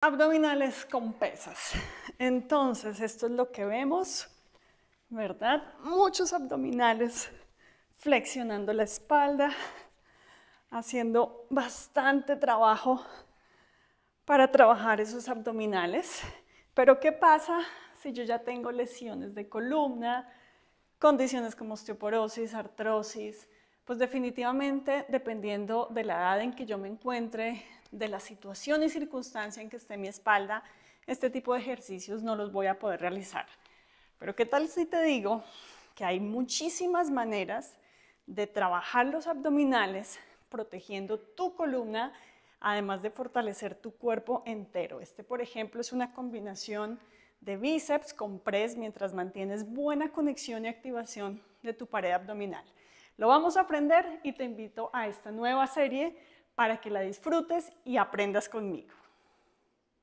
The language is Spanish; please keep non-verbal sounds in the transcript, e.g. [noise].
abdominales con pesas. [laughs] Entonces, esto es lo que vemos, ¿verdad? Muchos abdominales flexionando la espalda, haciendo bastante trabajo para trabajar esos abdominales. Pero ¿qué pasa si yo ya tengo lesiones de columna, condiciones como osteoporosis, artrosis, pues definitivamente, dependiendo de la edad en que yo me encuentre, de la situación y circunstancia en que esté mi espalda, este tipo de ejercicios no los voy a poder realizar. Pero ¿qué tal si te digo que hay muchísimas maneras de trabajar los abdominales protegiendo tu columna, además de fortalecer tu cuerpo entero? Este, por ejemplo, es una combinación de bíceps con press mientras mantienes buena conexión y activación de tu pared abdominal. Lo vamos a aprender y te invito a esta nueva serie para que la disfrutes y aprendas conmigo.